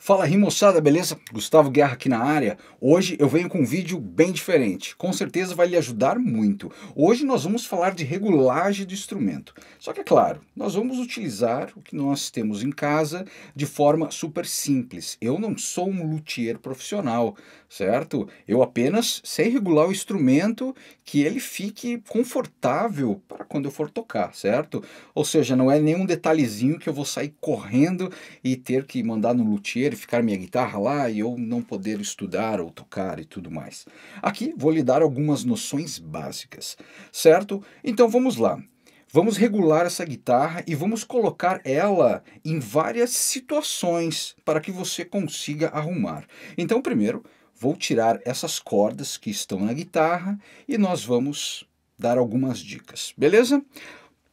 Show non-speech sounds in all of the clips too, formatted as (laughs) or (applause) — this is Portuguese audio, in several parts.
Fala aí moçada, beleza? Gustavo Guerra aqui na área. Hoje eu venho com um vídeo bem diferente, com certeza vai lhe ajudar muito. Hoje nós vamos falar de regulagem do instrumento. Só que é claro, nós vamos utilizar o que nós temos em casa de forma super simples. Eu não sou um luthier profissional, certo? Eu apenas sei regular o instrumento que ele fique confortável para quando eu for tocar, certo? Ou seja, não é nenhum detalhezinho que eu vou sair correndo e ter que mandar no luthier poder ficar minha guitarra lá e eu não poder estudar ou tocar e tudo mais. Aqui vou lhe dar algumas noções básicas, certo? Então vamos lá. Vamos regular essa guitarra e vamos colocar ela em várias situações para que você consiga arrumar. Então, primeiro, vou tirar essas cordas que estão na guitarra e nós vamos dar algumas dicas, beleza?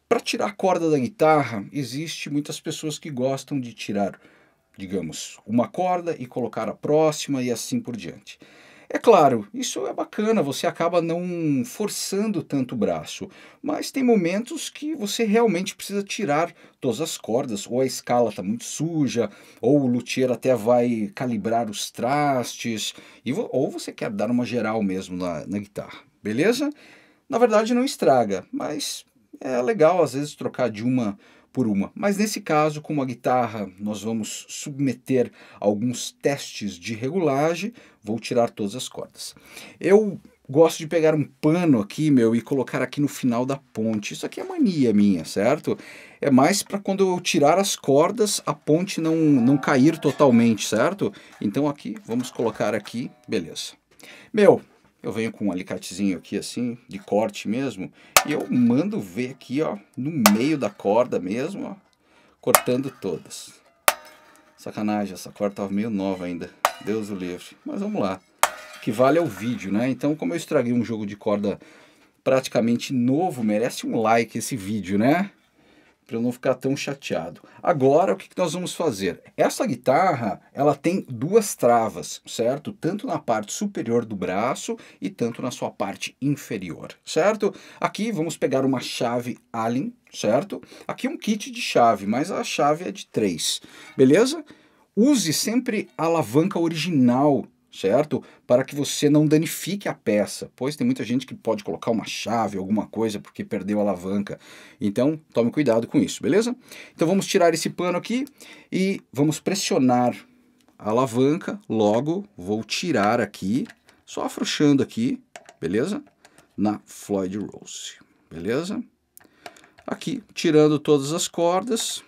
Para tirar a corda da guitarra, existe muitas pessoas que gostam de tirar digamos, uma corda e colocar a próxima e assim por diante. É claro, isso é bacana, você acaba não forçando tanto o braço, mas tem momentos que você realmente precisa tirar todas as cordas, ou a escala está muito suja, ou o luthier até vai calibrar os trastes, e ou você quer dar uma geral mesmo na, na guitarra, beleza? Na verdade não estraga, mas é legal às vezes trocar de uma por uma. Mas nesse caso, com uma guitarra, nós vamos submeter alguns testes de regulagem. Vou tirar todas as cordas. Eu gosto de pegar um pano aqui, meu, e colocar aqui no final da ponte. Isso aqui é mania minha, certo? É mais para quando eu tirar as cordas, a ponte não, não cair totalmente, certo? Então aqui, vamos colocar aqui, beleza. Meu, eu venho com um alicatezinho aqui assim, de corte mesmo, e eu mando ver aqui, ó, no meio da corda mesmo, ó, cortando todas. Sacanagem, essa corda tava meio nova ainda, Deus o livre. Mas vamos lá, o que vale é o vídeo, né? Então, como eu estraguei um jogo de corda praticamente novo, merece um like esse vídeo, né? para eu não ficar tão chateado. Agora, o que, nós vamos fazer? Essa guitarra, ela tem duas travas, certo? Tanto na parte superior do braço e tanto na sua parte inferior, certo? Aqui, vamos pegar uma chave Allen, certo? Aqui um kit de chave, mas a chave é de três. beleza? Use sempre a alavanca original certo? Para que você não danifique a peça, pois tem muita gente que pode colocar uma chave, alguma coisa, porque perdeu a alavanca. Então, tome cuidado com isso, beleza? Então, vamos tirar esse pano aqui e vamos pressionar a alavanca. Logo, vou tirar aqui, só afrouxando aqui, beleza? Na Floyd Rose, beleza? Aqui, tirando todas as cordas,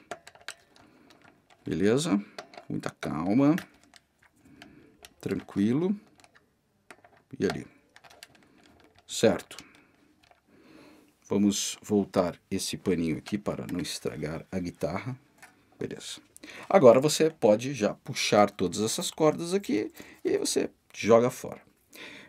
beleza? Muita calma tranquilo. E ali. Certo. Vamos voltar esse paninho aqui para não estragar a guitarra. Beleza. Agora você pode já puxar todas essas cordas aqui e você joga fora.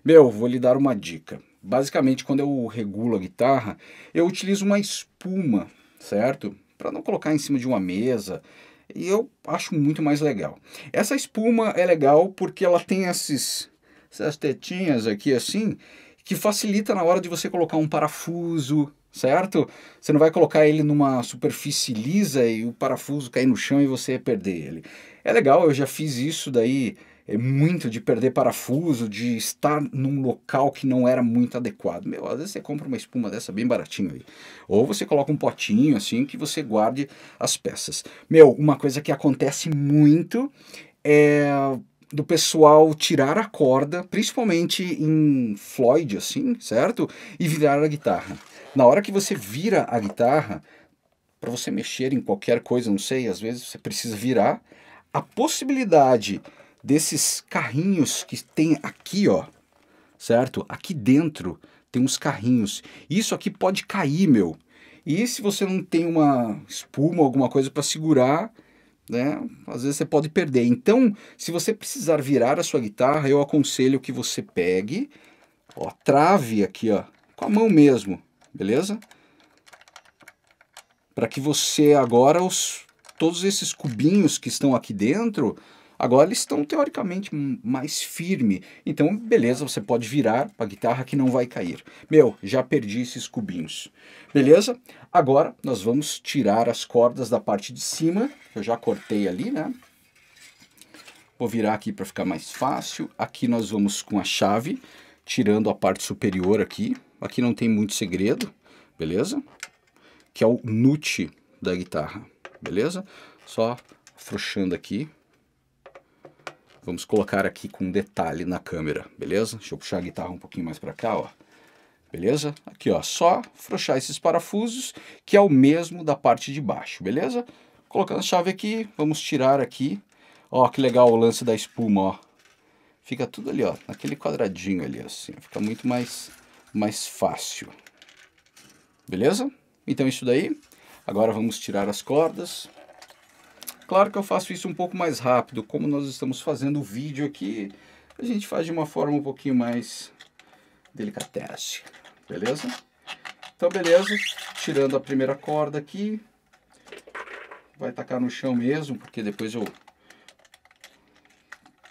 Meu, vou lhe dar uma dica. Basicamente, quando eu regulo a guitarra, eu utilizo uma espuma, certo? Para não colocar em cima de uma mesa, e eu acho muito mais legal. Essa espuma é legal porque ela tem esses, essas tetinhas aqui assim, que facilita na hora de você colocar um parafuso, certo? Você não vai colocar ele numa superfície lisa e o parafuso cair no chão e você perder ele. É legal, eu já fiz isso daí é muito de perder parafuso, de estar num local que não era muito adequado. Meu, às vezes você compra uma espuma dessa bem baratinho aí. Ou você coloca um potinho assim que você guarde as peças. Meu, uma coisa que acontece muito é do pessoal tirar a corda, principalmente em Floyd assim, certo? E virar a guitarra. Na hora que você vira a guitarra, para você mexer em qualquer coisa, não sei, às vezes você precisa virar, a possibilidade desses carrinhos que tem aqui, ó, certo? Aqui dentro tem uns carrinhos. Isso aqui pode cair, meu. E se você não tem uma espuma, alguma coisa para segurar, né? Às vezes você pode perder. Então, se você precisar virar a sua guitarra, eu aconselho que você pegue, ó, trave aqui, ó, com a mão mesmo, beleza? Para que você agora os todos esses cubinhos que estão aqui dentro, Agora eles estão teoricamente mais firme. Então, beleza, você pode virar para a guitarra que não vai cair. Meu, já perdi esses cubinhos. Beleza? Agora nós vamos tirar as cordas da parte de cima. Eu já cortei ali, né? Vou virar aqui para ficar mais fácil. Aqui nós vamos com a chave, tirando a parte superior aqui. Aqui não tem muito segredo, beleza? Que é o nut da guitarra, beleza? Só afrouxando aqui Vamos colocar aqui com detalhe na câmera, beleza? Deixa eu puxar a guitarra um pouquinho mais para cá, ó. Beleza? Aqui, ó, só frouxar esses parafusos, que é o mesmo da parte de baixo, beleza? Colocando a chave aqui, vamos tirar aqui. Ó, que legal o lance da espuma, ó. Fica tudo ali, ó, naquele quadradinho ali, assim. Fica muito mais, mais fácil. Beleza? Então, isso daí. Agora vamos tirar as cordas. Claro que eu faço isso um pouco mais rápido, como nós estamos fazendo o vídeo aqui, a gente faz de uma forma um pouquinho mais delicatesse, beleza? Então, beleza, tirando a primeira corda aqui, vai tacar no chão mesmo, porque depois eu,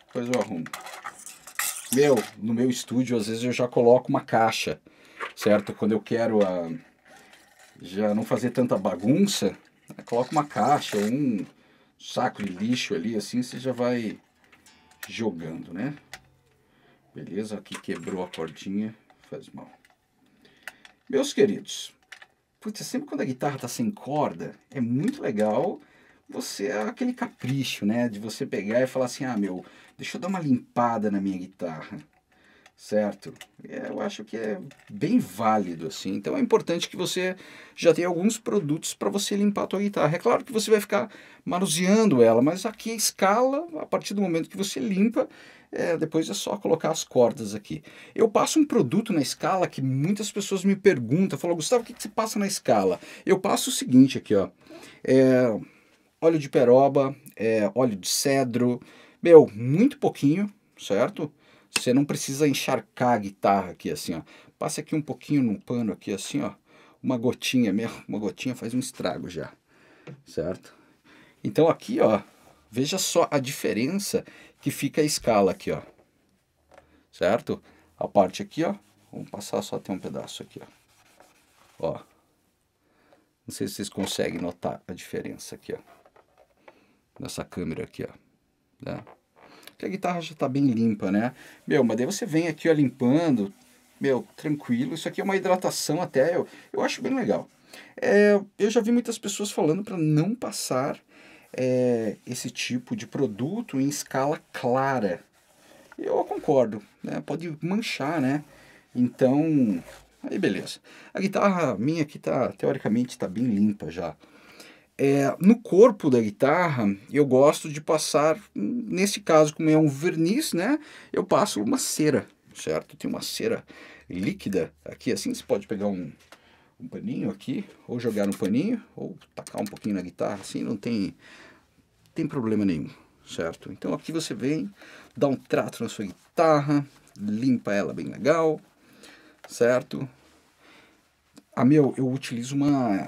depois eu arrumo. Meu, no meu estúdio, às vezes eu já coloco uma caixa, certo? Quando eu quero a, ah, já não fazer tanta bagunça, né, coloco uma caixa, um saco de lixo ali, assim, você já vai jogando, né? Beleza? Aqui quebrou a cordinha, faz mal. Meus queridos, putz, é sempre quando a guitarra tá sem corda, é muito legal você aquele capricho, né? De você pegar e falar assim, ah, meu, deixa eu dar uma limpada na minha guitarra certo? É, eu acho que é bem válido assim. Então é importante que você já tenha alguns produtos para você limpar a tua guitarra. É claro que você vai ficar manuseando ela, mas aqui a escala, a partir do momento que você limpa, é, depois é só colocar as cordas aqui. Eu passo um produto na escala que muitas pessoas me perguntam, falam, Gustavo, o que, que você passa na escala? Eu passo o seguinte aqui, ó, é, óleo de peroba, é, óleo de cedro, meu, muito pouquinho, certo? Você não precisa encharcar a guitarra aqui assim, ó. Passa aqui um pouquinho num pano aqui assim, ó. Uma gotinha mesmo, (laughs) uma gotinha faz um estrago já, certo? Então aqui, ó, veja só a diferença que fica a escala aqui, ó. Certo? A parte aqui, ó, vamos passar só até um pedaço aqui, ó. Ó. Não sei se vocês conseguem notar a diferença aqui, ó. Nessa câmera aqui, ó. Né? Que a guitarra já está bem limpa, né? Meu, mas daí você vem aqui, ó, limpando, meu, tranquilo. Isso aqui é uma hidratação até, eu, eu acho bem legal. É, eu já vi muitas pessoas falando para não passar é, esse tipo de produto em escala clara. Eu concordo, né? pode manchar, né? Então, aí beleza. A guitarra minha aqui tá, teoricamente, está bem limpa já. É, no corpo da guitarra, eu gosto de passar, nesse caso, como é um verniz, né? Eu passo uma cera, certo? Tem uma cera líquida aqui, assim, você pode pegar um, um paninho aqui, ou jogar um paninho, ou tacar um pouquinho na guitarra, assim, não tem, tem problema nenhum, certo? Então aqui você vem, dá um trato na sua guitarra, limpa ela bem legal, certo? A meu, eu utilizo uma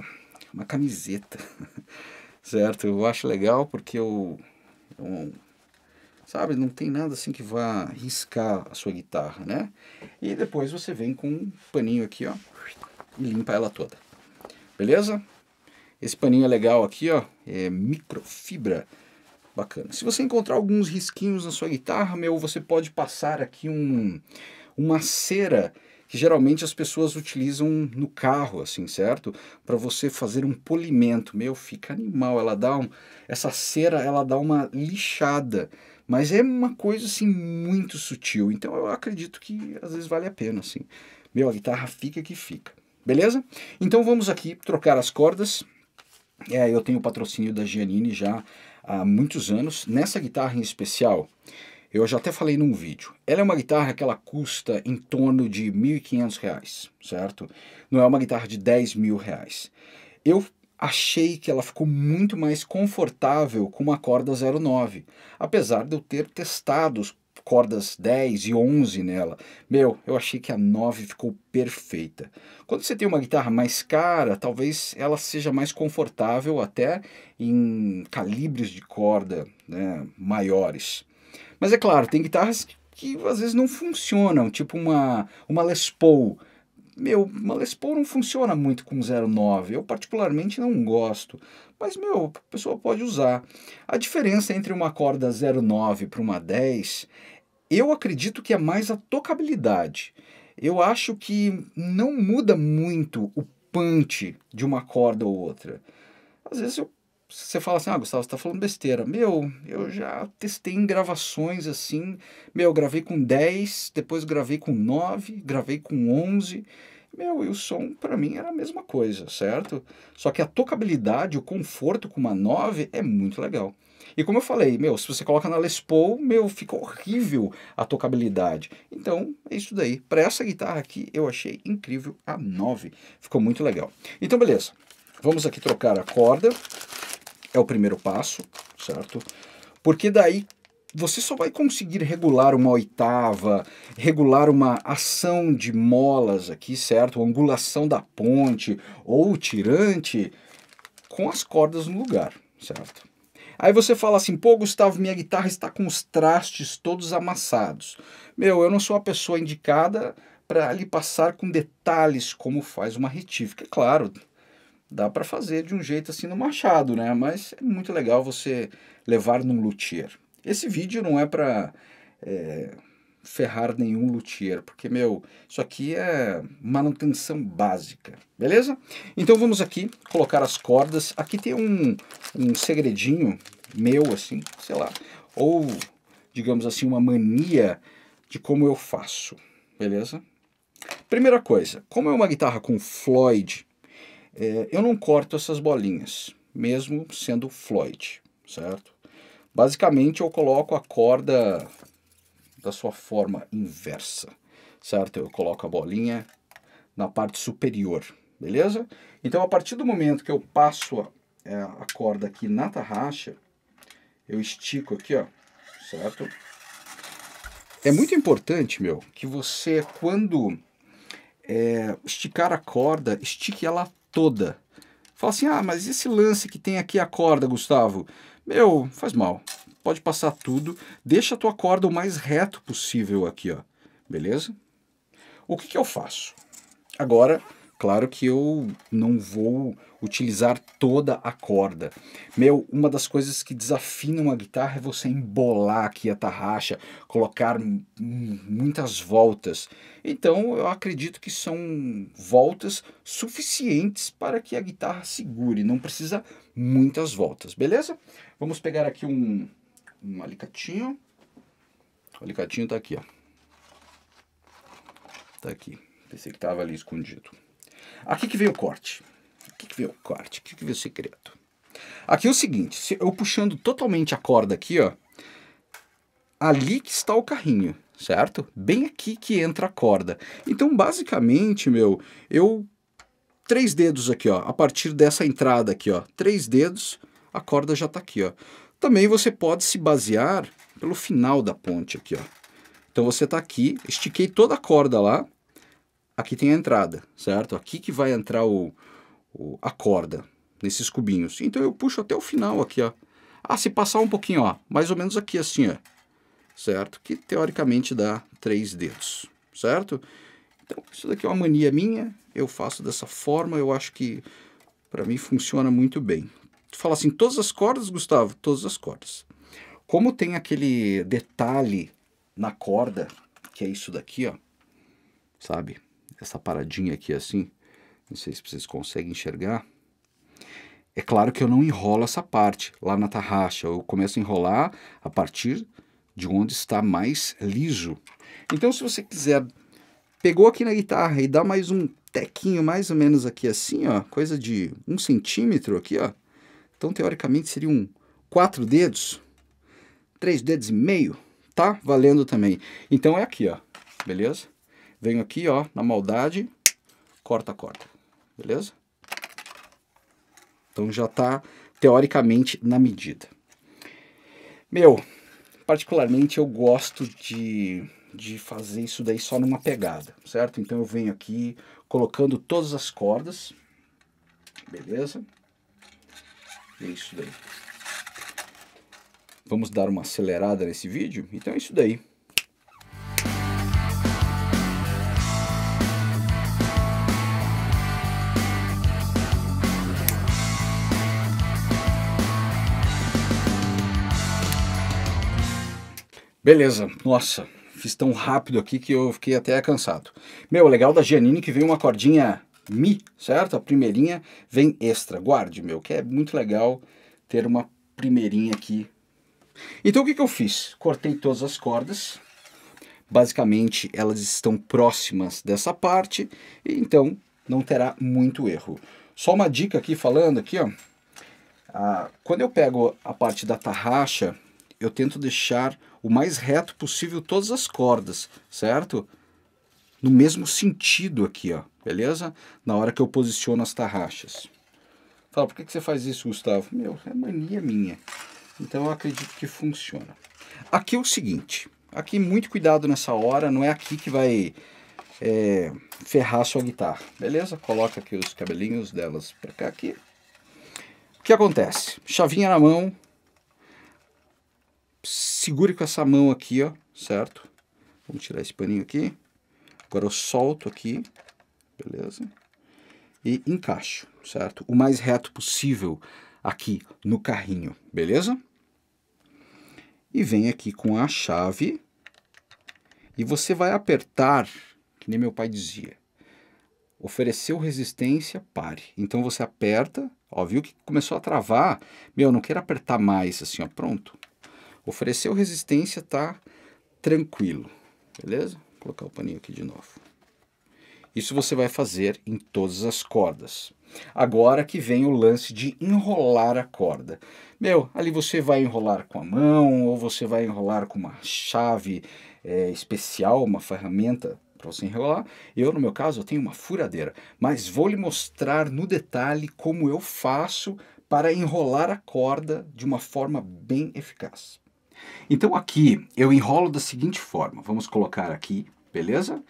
uma camiseta, (laughs) certo? Eu acho legal porque eu, eu, sabe, não tem nada assim que vá riscar a sua guitarra, né? E depois você vem com um paninho aqui, ó, e limpa ela toda, beleza? Esse paninho é legal aqui, ó, é microfibra, bacana. Se você encontrar alguns risquinhos na sua guitarra, meu, você pode passar aqui um, uma cera que geralmente as pessoas utilizam no carro, assim, certo? Para você fazer um polimento. Meu, fica animal, ela dá um, essa cera, ela dá uma lixada, mas é uma coisa assim muito sutil. Então eu acredito que às vezes vale a pena, assim. Meu, a guitarra fica que fica. Beleza? Então vamos aqui trocar as cordas. É, eu tenho o patrocínio da Giannini já há muitos anos. Nessa guitarra em especial, eu já até falei num vídeo. Ela é uma guitarra que ela custa em torno de R$ 1.500, certo? Não é uma guitarra de R$ mil reais. Eu achei que ela ficou muito mais confortável com uma corda 09, apesar de eu ter testado cordas 10 e 11 nela. Meu, eu achei que a 9 ficou perfeita. Quando você tem uma guitarra mais cara, talvez ela seja mais confortável até em calibres de corda né, maiores. Mas é claro, tem guitarras que, às vezes não funcionam, tipo uma, uma Les Paul. Meu, uma Les Paul não funciona muito com 09, eu particularmente não gosto. Mas, meu, a pessoa pode usar. A diferença entre uma corda 09 para uma 10, eu acredito que é mais a tocabilidade. Eu acho que não muda muito o punch de uma corda ou outra. Às vezes eu você fala assim, ah, Gustavo, você tá falando besteira. Meu, eu já testei em gravações assim, meu, gravei com 10, depois gravei com 9, gravei com 11. Meu, e o som para mim era a mesma coisa, certo? Só que a tocabilidade, o conforto com uma 9 é muito legal. E como eu falei, meu, se você coloca na Les Paul, meu, fica horrível a tocabilidade. Então, é isso daí. Para essa guitarra aqui, eu achei incrível a 9. Ficou muito legal. Então, beleza. Vamos aqui trocar a corda é o primeiro passo, certo? Porque daí você só vai conseguir regular uma oitava, regular uma ação de molas aqui, certo? A angulação da ponte ou tirante com as cordas no lugar, certo? Aí você fala assim, pô, Gustavo, minha guitarra está com os trastes todos amassados. Meu, eu não sou a pessoa indicada para lhe passar com detalhes como faz uma retífica. É claro, dá para fazer de um jeito assim no machado, né? Mas é muito legal você levar num luthier. Esse vídeo não é para é, ferrar nenhum luthier, porque, meu, isso aqui é manutenção básica, beleza? Então vamos aqui colocar as cordas. Aqui tem um, um segredinho meu, assim, sei lá, ou, digamos assim, uma mania de como eu faço, beleza? Primeira coisa, como é uma guitarra com Floyd, é, eu não corto essas bolinhas, mesmo sendo Floyd, certo? Basicamente, eu coloco a corda da sua forma inversa, certo? Eu coloco a bolinha na parte superior, beleza? Então, a partir do momento que eu passo a, é, a corda aqui na tarraxa, eu estico aqui, ó, certo? É muito importante, meu, que você, quando é, esticar a corda, estique ela toda. Fala assim: ah, mas esse lance que tem aqui a corda, Gustavo? Meu, faz mal. Pode passar tudo. Deixa a tua corda o mais reto possível aqui, ó. Beleza? O que, que eu faço? Agora Claro que eu não vou utilizar toda a corda. Meu, uma das coisas que desafina uma guitarra é você embolar aqui a tarraxa, colocar muitas voltas. Então eu acredito que são voltas suficientes para que a guitarra segure, não precisa muitas voltas, beleza? Vamos pegar aqui um, um alicatinho. O alicatinho tá aqui, ó. Tá aqui. Pensei que tava ali escondido. Aqui que vem o corte. Aqui que vem o corte, aqui que vem o segredo. Aqui é o seguinte, eu puxando totalmente a corda aqui, ó, ali que está o carrinho, certo? Bem aqui que entra a corda. Então, basicamente, meu, eu... Três dedos aqui, ó, a partir dessa entrada aqui, ó, três dedos, a corda já está aqui, ó. Também você pode se basear pelo final da ponte aqui, ó. Então, você está aqui, estiquei toda a corda lá, aqui tem a entrada, certo? Aqui que vai entrar o, o, a corda, nesses cubinhos. Então eu puxo até o final aqui, ó. Ah, se passar um pouquinho, ó, mais ou menos aqui assim, ó, certo? Que teoricamente dá três dedos, certo? Então isso daqui é uma mania minha, eu faço dessa forma, eu acho que para mim funciona muito bem. Tu fala assim, todas as cordas, Gustavo? Todas as cordas. Como tem aquele detalhe na corda, que é isso daqui, ó, sabe? essa paradinha aqui assim, não sei se vocês conseguem enxergar. É claro que eu não enrolo essa parte lá na tarraxa, eu começo a enrolar a partir de onde está mais liso. Então, se você quiser, pegou aqui na guitarra e dá mais um tequinho, mais ou menos aqui assim, ó, coisa de um centímetro aqui, ó. Então, teoricamente, seriam quatro dedos, três dedos e meio, tá? Valendo também. Então, é aqui, ó, beleza? Venho aqui, ó, na maldade, corta, corta. Beleza? Então já está teoricamente na medida. Meu, particularmente eu gosto de, de fazer isso daí só numa pegada, certo? Então eu venho aqui colocando todas as cordas, beleza? É isso daí. Vamos dar uma acelerada nesse vídeo? Então é isso daí. Beleza, nossa, fiz tão rápido aqui que eu fiquei até cansado. Meu, legal da Giannini que vem uma cordinha Mi, certo? A primeirinha vem extra. Guarde, meu, que é muito legal ter uma primeirinha aqui. Então o que, que eu fiz? Cortei todas as cordas. Basicamente, elas estão próximas dessa parte, então não terá muito erro. Só uma dica aqui, falando aqui, ó. Ah, quando eu pego a parte da tarraxa, eu tento deixar o mais reto possível todas as cordas, certo? No mesmo sentido aqui, ó, beleza? Na hora que eu posiciono as tarraxas. Fala, por que, que você faz isso, Gustavo? Meu, é mania minha. Então eu acredito que funciona. Aqui é o seguinte, aqui muito cuidado nessa hora, não é aqui que vai é, ferrar sua guitarra, beleza? Coloca aqui os cabelinhos delas pra cá aqui. O que acontece? Chavinha na mão, segure com essa mão aqui, ó, certo? Vamos tirar esse paninho aqui. Agora eu solto aqui, beleza? E encaixo, certo? O mais reto possível aqui no carrinho, beleza? E vem aqui com a chave e você vai apertar, que nem meu pai dizia, ofereceu resistência, pare. Então você aperta, ó, viu que começou a travar? Meu, não quero apertar mais, assim, ó, pronto. Ofereceu resistência, tá tranquilo, beleza? Vou colocar o paninho aqui de novo. Isso você vai fazer em todas as cordas. Agora que vem o lance de enrolar a corda. Meu, ali você vai enrolar com a mão, ou você vai enrolar com uma chave é, especial, uma ferramenta para você enrolar. Eu, no meu caso, eu tenho uma furadeira, mas vou lhe mostrar no detalhe como eu faço para enrolar a corda de uma forma bem eficaz. Então aqui eu enrolo da seguinte forma, vamos colocar aqui, beleza?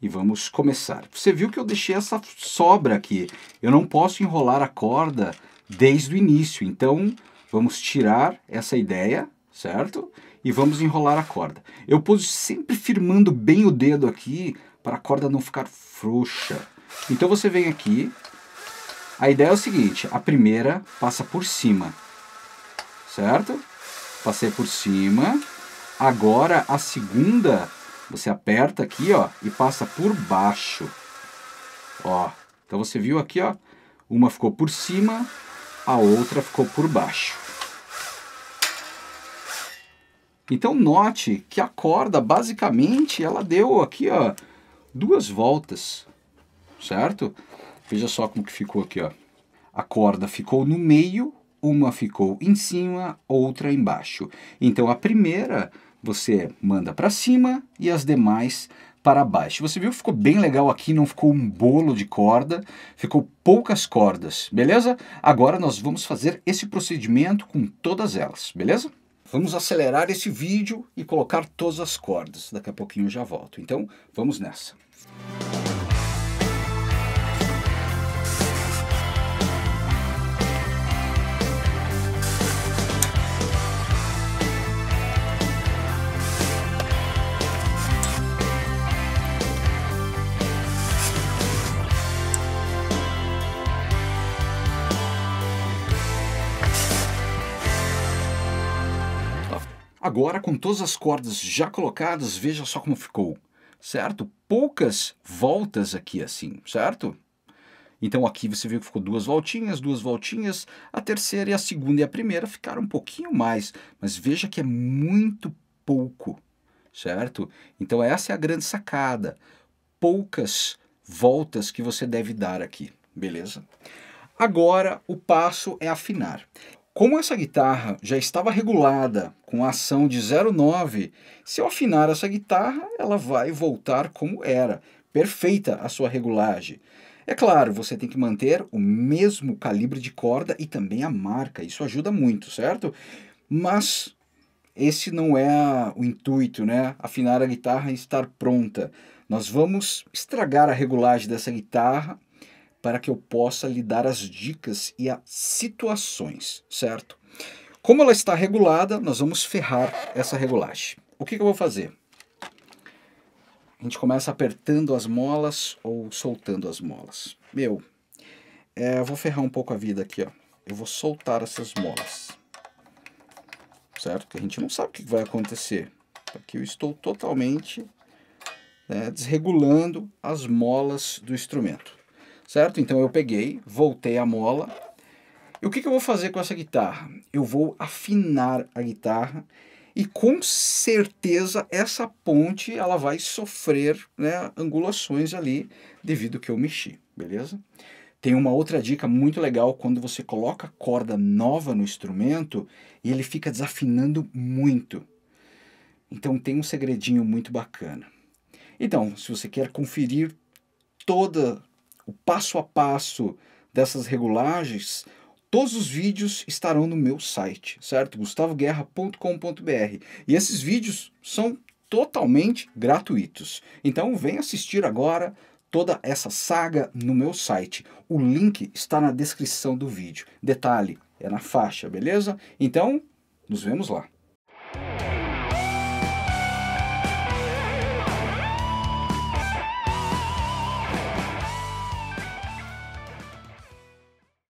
E vamos começar. Você viu que eu deixei essa sobra aqui, eu não posso enrolar a corda desde o início, então vamos tirar essa ideia, certo? E vamos enrolar a corda. Eu pus sempre firmando bem o dedo aqui para a corda não ficar frouxa. Então você vem aqui, a ideia é o seguinte, a primeira passa por cima, certo? passei por cima. Agora a segunda, você aperta aqui, ó, e passa por baixo. Ó, então você viu aqui, ó, uma ficou por cima, a outra ficou por baixo. Então note que a corda basicamente ela deu aqui, ó, duas voltas, certo? Veja só como que ficou aqui, ó. A corda ficou no meio uma ficou em cima, outra embaixo. Então a primeira você manda para cima e as demais para baixo. Você viu ficou bem legal aqui, não ficou um bolo de corda, ficou poucas cordas, beleza? Agora nós vamos fazer esse procedimento com todas elas, beleza? Vamos acelerar esse vídeo e colocar todas as cordas. Daqui a pouquinho eu já volto. Então, vamos nessa. Música Agora, com todas as cordas já colocadas, veja só como ficou, certo? Poucas voltas aqui assim, certo? Então aqui você viu que ficou duas voltinhas, duas voltinhas, a terceira e a segunda e a primeira ficaram um pouquinho mais, mas veja que é muito pouco, certo? Então essa é a grande sacada, poucas voltas que você deve dar aqui, beleza? Agora o passo é afinar. Como essa guitarra já estava regulada com a ação de 0,9, se eu afinar essa guitarra, ela vai voltar como era, perfeita a sua regulagem. É claro, você tem que manter o mesmo calibre de corda e também a marca, isso ajuda muito, certo? Mas esse não é o intuito, né? Afinar a guitarra e estar pronta. Nós vamos estragar a regulagem dessa guitarra para que eu possa lhe dar as dicas e as situações, certo? Como ela está regulada, nós vamos ferrar essa regulagem. O que, que eu vou fazer? A gente começa apertando as molas ou soltando as molas. Meu, é, vou ferrar um pouco a vida aqui, ó. Eu vou soltar essas molas. Certo? Porque a gente não sabe o que vai acontecer. Aqui eu estou totalmente né, desregulando as molas do instrumento certo? Então eu peguei, voltei a mola. E o que, que eu vou fazer com essa guitarra? Eu vou afinar a guitarra e com certeza essa ponte ela vai sofrer né, angulações ali devido que eu mexi, beleza? Tem uma outra dica muito legal quando você coloca corda nova no instrumento e ele fica desafinando muito. Então tem um segredinho muito bacana. Então, se você quer conferir toda o passo a passo dessas regulagens, todos os vídeos estarão no meu site, certo? gustavoguerra.com.br. E esses vídeos são totalmente gratuitos. Então vem assistir agora toda essa saga no meu site. O link está na descrição do vídeo. Detalhe, é na faixa, beleza? Então, nos vemos lá.